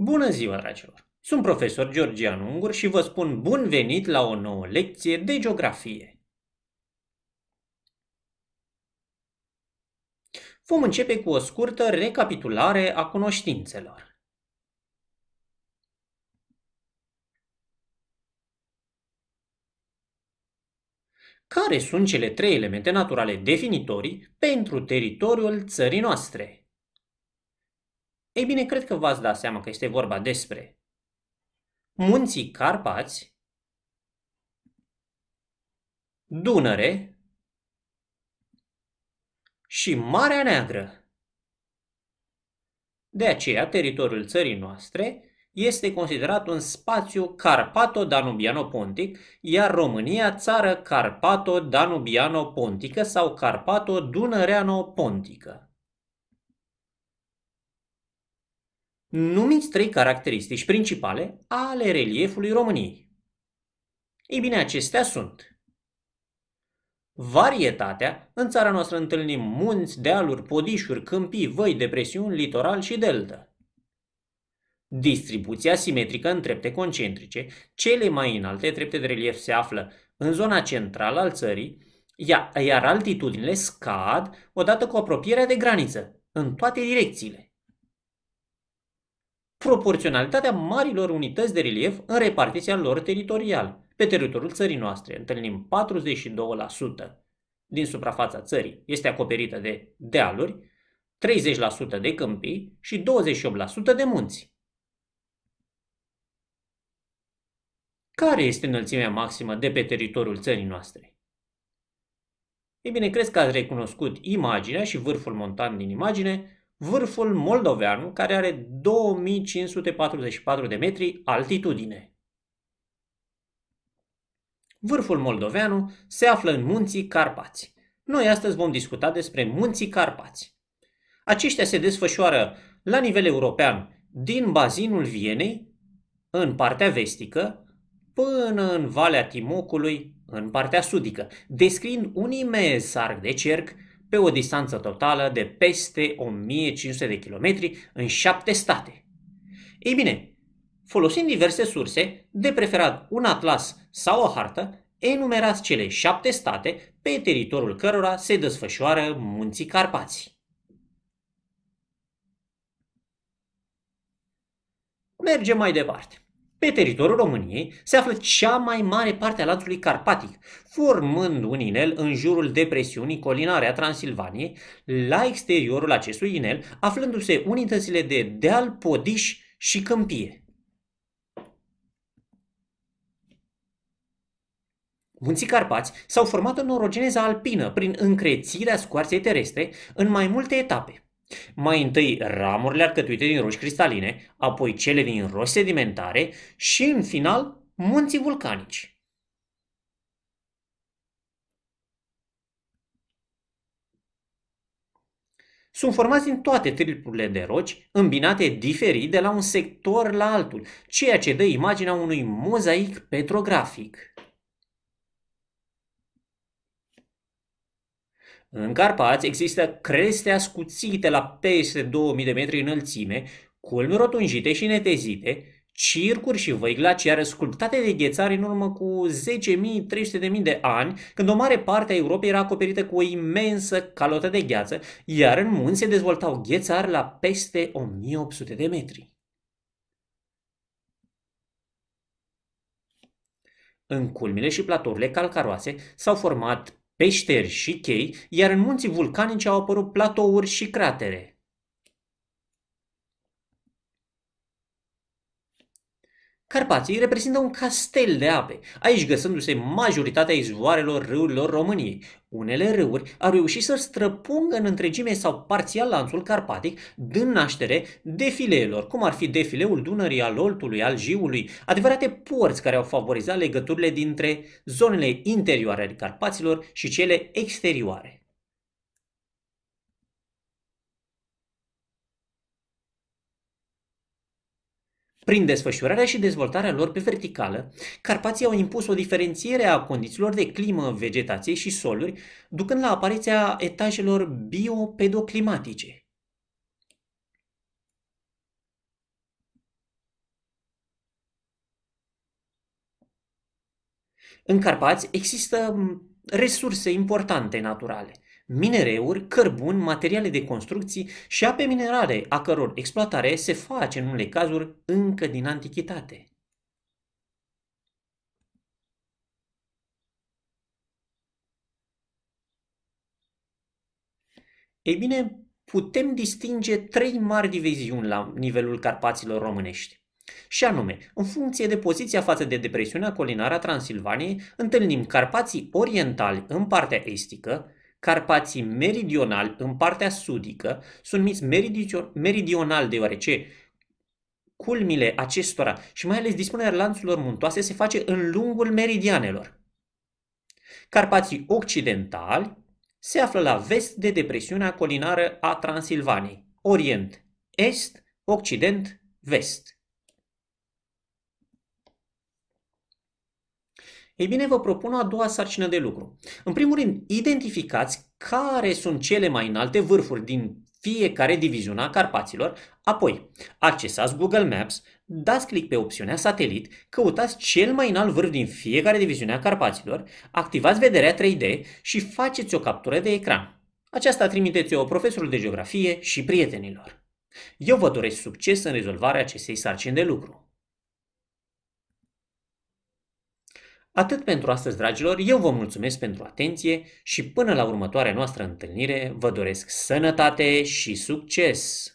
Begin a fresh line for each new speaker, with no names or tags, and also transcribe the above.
Bună ziua, dragilor! Sunt profesor Georgian Ungur și vă spun bun venit la o nouă lecție de geografie. Vom începe cu o scurtă recapitulare a cunoștințelor. Care sunt cele trei elemente naturale definitorii pentru teritoriul țării noastre? Ei bine, cred că v-ați dat seama că este vorba despre munții Carpați, Dunăre și Marea Neagră. De aceea, teritoriul țării noastre este considerat un spațiu Carpato-Danubiano-Pontic, iar România țară Carpato-Danubiano-Pontică sau Carpato-Dunăreano-Pontică. Numiți trei caracteristici principale ale reliefului României. Ei bine, acestea sunt Varietatea. În țara noastră întâlnim munți, dealuri, podișuri, câmpii, văi, depresiuni, litoral și delta. Distribuția simetrică în trepte concentrice. Cele mai înalte trepte de relief se află în zona centrală al țării, iar altitudinile scad odată cu apropierea de graniță, în toate direcțiile proporționalitatea marilor unități de relief în repartiția lor teritorial. Pe teritoriul țării noastre întâlnim 42% din suprafața țării este acoperită de dealuri, 30% de câmpii și 28% de munți. Care este înălțimea maximă de pe teritoriul țării noastre? Ei bine, cred că ați recunoscut imaginea și vârful montan din imagine, vârful moldovean, care are 2544 de metri altitudine. Vârful moldoveanu se află în munții Carpați. Noi astăzi vom discuta despre munții Carpați. Aceștia se desfășoară la nivel european din bazinul Vienei, în partea vestică, până în Valea Timocului, în partea sudică, descriind un imens arc de cerc pe o distanță totală de peste 1500 de kilometri în șapte state. Ei bine, folosind diverse surse, de preferat un atlas sau o hartă, enumerați cele șapte state pe teritoriul cărora se desfășoară munții Carpați. Mergem mai departe. Pe teritoriul României se află cea mai mare parte a lanțului carpatic, formând un inel în jurul depresiunii colinare a Transilvaniei, la exteriorul acestui inel aflându-se unitățile de deal, podiș și câmpie. Munții Carpați s-au format în orogeneza alpină prin încrețirea scoarței terestre în mai multe etape – mai întâi ramurile arcătuite din roși cristaline, apoi cele din roși sedimentare și, în final, munții vulcanici. Sunt formați din toate tripurile de roci, îmbinate diferit de la un sector la altul, ceea ce dă imaginea unui mozaic petrografic. În Carpați există creste ascuțite la peste 2000 de metri înălțime, culmi rotunjite și netezite, circuri și văi glaciare sculptate de ghețari în urmă cu 10.000-300.000 de ani, când o mare parte a Europei era acoperită cu o imensă calotă de gheață, iar în munți se dezvoltau ghețari la peste 1.800 de metri. În culmile și platourile calcaroase s-au format peșteri și chei, iar în munții vulcanice au apărut platouri și cratere. Carpații reprezintă un castel de ape, aici găsându-se majoritatea izvoarelor râurilor României. Unele râuri au reușit să străpungă în întregime sau parțial lanțul carpatic, dând naștere defileelor, cum ar fi defileul Dunării, al Oltului, al Jiului, adevărate porți care au favorizat legăturile dintre zonele interioare ale Carpaților și cele exterioare. Prin desfășurarea și dezvoltarea lor pe verticală, Carpații au impus o diferențiere a condițiilor de climă, vegetație și soluri, ducând la apariția etajelor biopedoclimatice. În Carpați există resurse importante naturale – minereuri, cărbuni, materiale de construcții și ape minerale, a căror exploatare se face în unele cazuri încă din antichitate. Ei bine, putem distinge trei mari diviziuni la nivelul Carpaților românești. Și anume, în funcție de poziția față de depresiunea colinară a Transilvaniei, întâlnim Carpații orientali în partea estică, Carpații meridionali, în partea sudică, sunt numiți meridional deoarece culmile acestora și mai ales dispunerea lanțurilor muntoase se face în lungul meridianelor. Carpații occidentali se află la vest de depresiunea colinară a Transilvaniei, Orient, Est, Occident, Vest. Ei bine, vă propun a doua sarcină de lucru. În primul rând, identificați care sunt cele mai înalte vârfuri din fiecare diviziune a Carpaților, apoi accesați Google Maps, dați click pe opțiunea satelit, căutați cel mai înalt vârf din fiecare diviziune a Carpaților, activați vederea 3D și faceți o captură de ecran. Aceasta trimiteți-o profesorul de geografie și prietenilor. Eu vă doresc succes în rezolvarea acestei sarcini de lucru. Atât pentru astăzi, dragilor, eu vă mulțumesc pentru atenție și până la următoarea noastră întâlnire vă doresc sănătate și succes!